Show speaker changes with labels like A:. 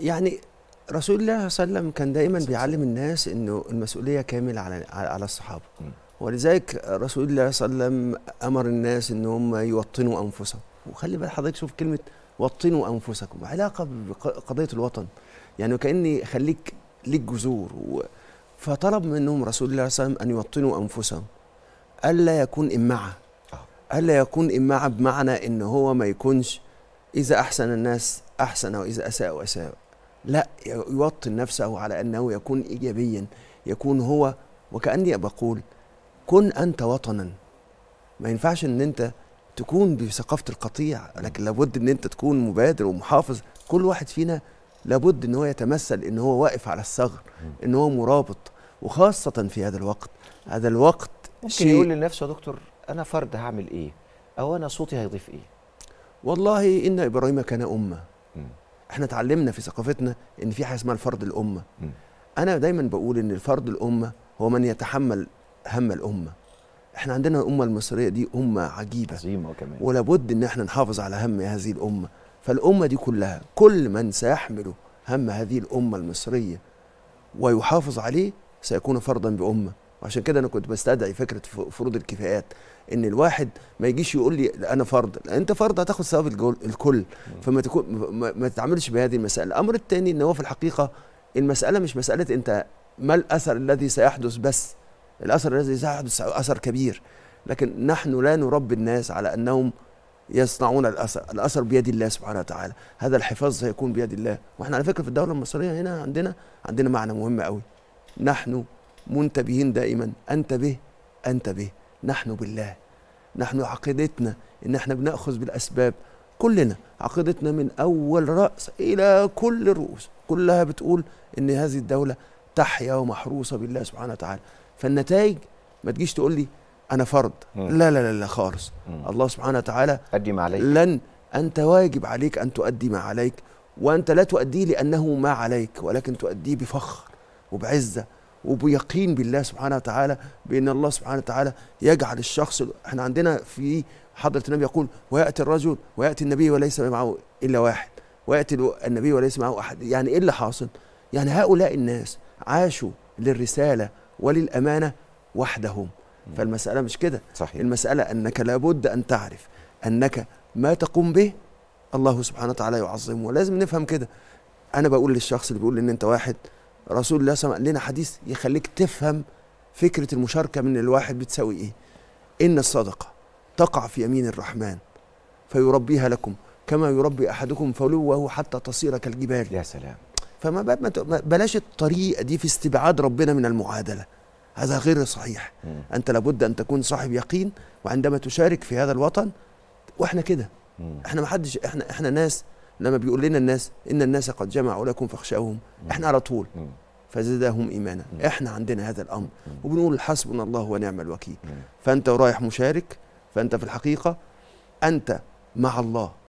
A: يعني رسول الله صلى الله عليه وسلم كان دايما بيعلم الناس انه المسؤوليه كامله على على الصحابه ولذلك رسول الله صلى الله عليه وسلم امر الناس ان هم يوطنوا انفسهم وخلي بال حضرتك شوف كلمه وطنوا انفسكم علاقه بقضيه الوطن يعني وكاني خليك ليك جذور فطلب منهم رسول الله صلى الله عليه وسلم ان يوطنوا انفسهم الا يكون امعه آه. الا يكون امعه بمعنى ان هو ما يكونش اذا احسن الناس احسن واذا اساءوا اساءوا لا يوطن نفسه على أنه يكون إيجابيا يكون هو وكأني بقول كن أنت وطنا ما ينفعش أن أنت تكون بثقافة القطيع لكن لابد أن أنت تكون مبادر ومحافظ كل واحد فينا لابد أن هو يتمثل أن هو واقف على الثغر أن هو مرابط وخاصة في هذا الوقت هذا الوقت ممكن شيء يقول لنفسه يا دكتور أنا فرد هعمل إيه أو أنا صوتي هيضيف إيه والله إن إبراهيم كان أمة احنا اتعلمنا في ثقافتنا ان في حاجه اسمها الفرد الامه م. انا دايما بقول ان الفرد الامه هو من يتحمل هم الامه احنا عندنا الامه المصريه دي امه عجيبه عظيمه كمان ولابد ان احنا نحافظ على هم هذه الامه فالامه دي كلها كل من سيحمل هم هذه الامه المصريه ويحافظ عليه سيكون فردا بامه وعشان كده انا كنت بستدعي فكره فروض الكفاءات ان الواحد ما يجيش يقول لي انا فرد لا انت فرد هتاخد ثواب الكل فما تكون ما تتعاملش بهذه المساله الامر الثاني ان هو في الحقيقه المساله مش مساله انت ما الاثر الذي سيحدث بس الاثر الذي سيحدث اثر كبير لكن نحن لا نربي الناس على انهم يصنعون الاثر، الاثر بيد الله سبحانه وتعالى، هذا الحفاظ سيكون بيد الله، واحنا على فكره في الدوله المصريه هنا عندنا عندنا معنى مهم قوي. نحن منتبهين دائما أنت به أنت به نحن بالله نحن عقيدتنا إن احنا بنأخذ بالأسباب كلنا عقيدتنا من أول رأس إلى كل الرؤوس كلها بتقول إن هذه الدولة تحيا ومحروسة بالله سبحانه وتعالى فالنتائج ما تجيش تقول لي أنا فرض لا لا لا, لا خالص الله سبحانه وتعالى أدي ما عليك لن أنت واجب عليك أن تؤدي ما عليك وأنت لا تؤديه لأنه ما عليك ولكن تؤديه بفخر وبعزة وبيقين بالله سبحانه وتعالى بان الله سبحانه وتعالى يجعل الشخص احنا عندنا في حضره النبي يقول وياتي الرجل وياتي النبي وليس معه الا واحد وياتي النبي وليس معه احد يعني ايه اللي حاصل يعني هؤلاء الناس عاشوا للرساله وللامانه وحدهم فالمساله مش كده صحيح. المساله انك لابد ان تعرف انك ما تقوم به الله سبحانه وتعالى يعظمه ولازم نفهم كده انا بقول للشخص اللي بيقول ان انت واحد رسول الله صلى الله عليه وسلم قال لنا حديث يخليك تفهم فكرة المشاركة من الواحد بتساوي إيه إن الصدقة تقع في يمين الرحمن فيربيها لكم كما يربي أحدكم فلوه حتى تصير كالجبال يا سلام فما بلاش الطريقة دي في استبعاد ربنا من المعادلة هذا غير صحيح مم. أنت لابد أن تكون صاحب يقين وعندما تشارك في هذا الوطن وإحنا كده إحنا محدش إحنا إحنا ناس لما بيقول لنا الناس ان الناس قد جمعوا لكم فاخشوهم احنا على طول فزادهم ايمانا احنا عندنا هذا الامر وبنقول حسبنا الله ونعم الوكيل فانت رايح مشارك فانت في الحقيقه انت مع الله